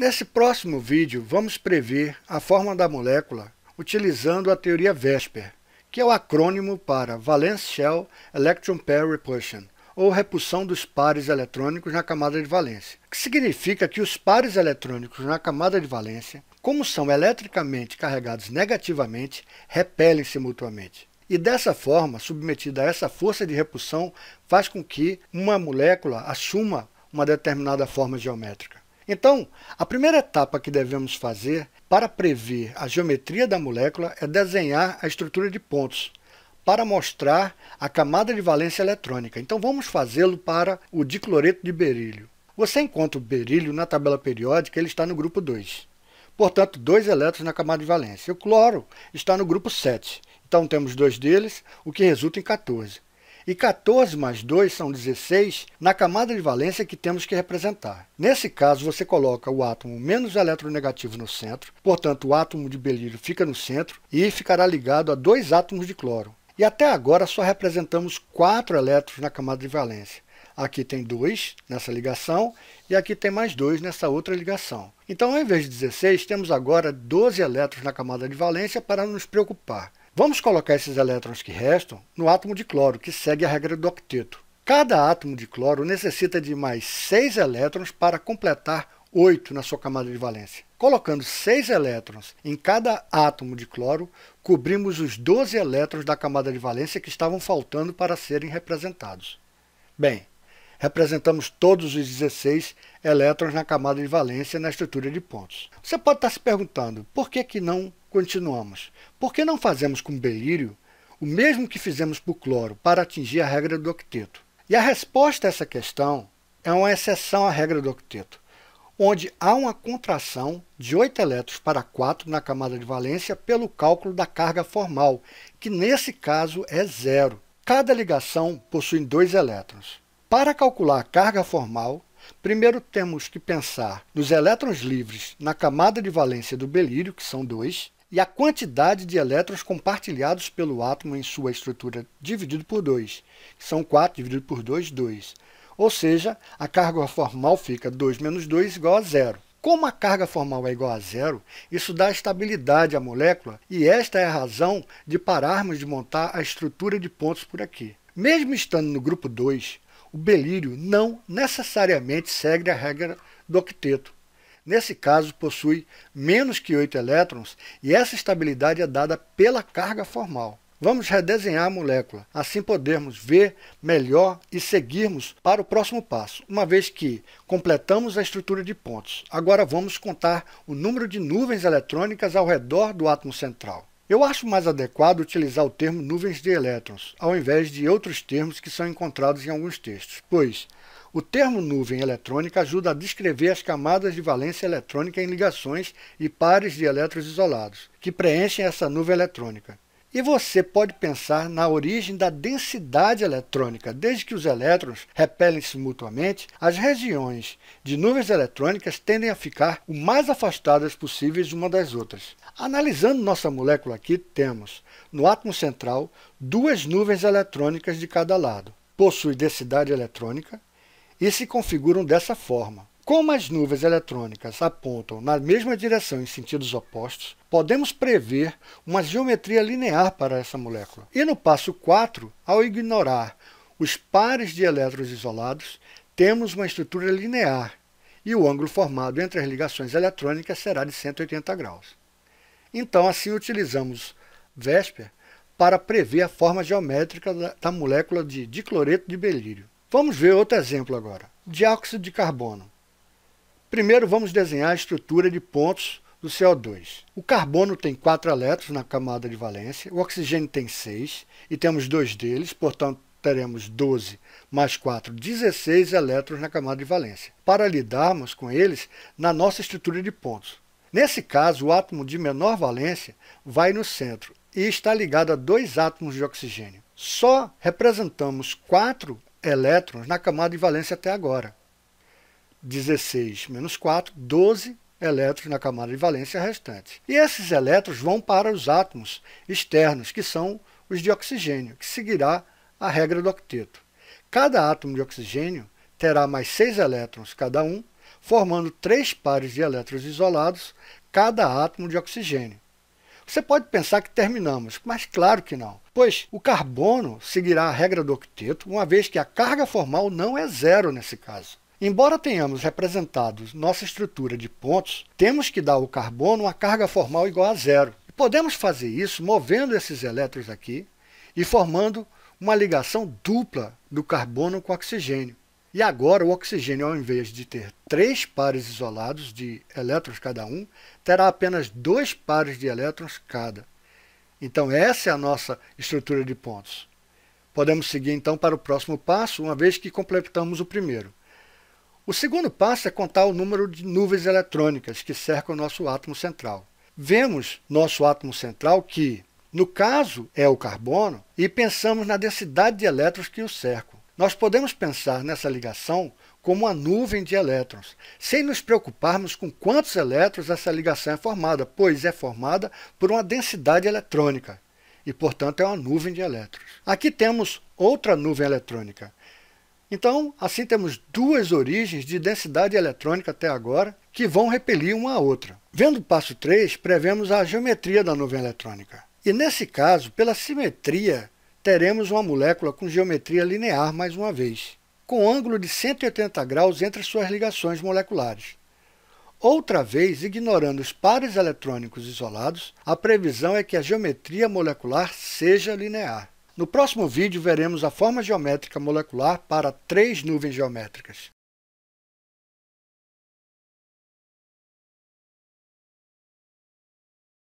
Nesse próximo vídeo, vamos prever a forma da molécula utilizando a teoria VESPER, que é o acrônimo para Valence Shell Electron Pair Repulsion, ou repulsão dos pares eletrônicos na camada de valência, que significa que os pares eletrônicos na camada de valência, como são eletricamente carregados negativamente, repelem-se mutuamente. E dessa forma, submetida a essa força de repulsão, faz com que uma molécula assuma uma determinada forma geométrica. Então, a primeira etapa que devemos fazer para prever a geometria da molécula é desenhar a estrutura de pontos para mostrar a camada de valência eletrônica. Então vamos fazê-lo para o dicloreto de berílio. Você encontra o berílio na tabela periódica, ele está no grupo 2. Portanto, dois elétrons na camada de valência. O cloro está no grupo 7. Então temos dois deles, o que resulta em 14 e 14 mais 2 são 16 na camada de valência que temos que representar. Nesse caso, você coloca o átomo menos eletronegativo no centro, portanto, o átomo de belírio fica no centro e ficará ligado a dois átomos de cloro. E até agora só representamos quatro elétrons na camada de valência. Aqui tem dois nessa ligação e aqui tem mais dois nessa outra ligação. Então, ao invés de 16, temos agora 12 elétrons na camada de valência para nos preocupar. Vamos colocar esses elétrons que restam no átomo de cloro, que segue a regra do octeto. Cada átomo de cloro necessita de mais 6 elétrons para completar 8 na sua camada de valência. Colocando 6 elétrons em cada átomo de cloro, cobrimos os 12 elétrons da camada de valência que estavam faltando para serem representados. Bem, representamos todos os 16 elétrons na camada de valência na estrutura de pontos. Você pode estar se perguntando por que, que não continuamos? Por que não fazemos com belírio o mesmo que fizemos para o cloro para atingir a regra do octeto? E a resposta a essa questão é uma exceção à regra do octeto, onde há uma contração de 8 elétrons para 4 na camada de valência pelo cálculo da carga formal, que nesse caso é zero. Cada ligação possui dois elétrons. Para calcular a carga formal, primeiro temos que pensar nos elétrons livres na camada de valência do belírio, que são dois, e a quantidade de elétrons compartilhados pelo átomo em sua estrutura dividido por 2, que são 4 dividido por 2, 2. Ou seja, a carga formal fica 2 menos 2 igual a zero. Como a carga formal é igual a zero, isso dá estabilidade à molécula e esta é a razão de pararmos de montar a estrutura de pontos por aqui. Mesmo estando no grupo 2, o belírio não necessariamente segue a regra do octeto. Nesse caso, possui menos que 8 elétrons e essa estabilidade é dada pela carga formal. Vamos redesenhar a molécula, assim podermos ver melhor e seguirmos para o próximo passo, uma vez que completamos a estrutura de pontos. Agora vamos contar o número de nuvens eletrônicas ao redor do átomo central. Eu acho mais adequado utilizar o termo nuvens de elétrons, ao invés de outros termos que são encontrados em alguns textos, pois o termo nuvem eletrônica ajuda a descrever as camadas de valência eletrônica em ligações e pares de elétrons isolados, que preenchem essa nuvem eletrônica. E você pode pensar na origem da densidade eletrônica. Desde que os elétrons repelem-se mutuamente, as regiões de nuvens eletrônicas tendem a ficar o mais afastadas possíveis uma das outras. Analisando nossa molécula aqui, temos no átomo central duas nuvens eletrônicas de cada lado. Possui densidade eletrônica e se configuram dessa forma. Como as nuvens eletrônicas apontam na mesma direção em sentidos opostos, podemos prever uma geometria linear para essa molécula. E no passo 4, ao ignorar os pares de elétrons isolados, temos uma estrutura linear e o ângulo formado entre as ligações eletrônicas será de 180 graus. Então, assim utilizamos Vesper para prever a forma geométrica da, da molécula de dicloreto de belírio. Vamos ver outro exemplo agora. Dióxido de carbono. Primeiro vamos desenhar a estrutura de pontos do CO2. O carbono tem quatro elétrons na camada de valência, o oxigênio tem seis e temos dois deles, portanto teremos 12 mais 4, 16 elétrons na camada de valência, para lidarmos com eles na nossa estrutura de pontos. Nesse caso, o átomo de menor valência vai no centro e está ligado a dois átomos de oxigênio. Só representamos quatro elétrons na camada de valência até agora. 16 menos 4, 12 elétrons na camada de valência restante. E esses elétrons vão para os átomos externos, que são os de oxigênio, que seguirá a regra do octeto. Cada átomo de oxigênio terá mais seis elétrons cada um, formando três pares de elétrons isolados, cada átomo de oxigênio. Você pode pensar que terminamos, mas claro que não, pois o carbono seguirá a regra do octeto, uma vez que a carga formal não é zero nesse caso. Embora tenhamos representado nossa estrutura de pontos, temos que dar ao carbono uma carga formal igual a zero. E podemos fazer isso movendo esses elétrons aqui e formando uma ligação dupla do carbono com o oxigênio. E agora o oxigênio, ao invés de ter três pares isolados de elétrons cada um, terá apenas dois pares de elétrons cada. Então essa é a nossa estrutura de pontos. Podemos seguir então para o próximo passo, uma vez que completamos o primeiro. O segundo passo é contar o número de nuvens eletrônicas que cercam o nosso átomo central. Vemos nosso átomo central, que, no caso, é o carbono, e pensamos na densidade de elétrons que o cercam. Nós podemos pensar nessa ligação como uma nuvem de elétrons, sem nos preocuparmos com quantos elétrons essa ligação é formada, pois é formada por uma densidade eletrônica e, portanto, é uma nuvem de elétrons. Aqui temos outra nuvem eletrônica, então, assim temos duas origens de densidade eletrônica até agora que vão repelir uma à outra. Vendo o passo 3, prevemos a geometria da nuvem eletrônica. E nesse caso, pela simetria, teremos uma molécula com geometria linear mais uma vez, com ângulo de 180 graus entre suas ligações moleculares. Outra vez, ignorando os pares eletrônicos isolados, a previsão é que a geometria molecular seja linear. No próximo vídeo veremos a forma geométrica molecular para três nuvens geométricas.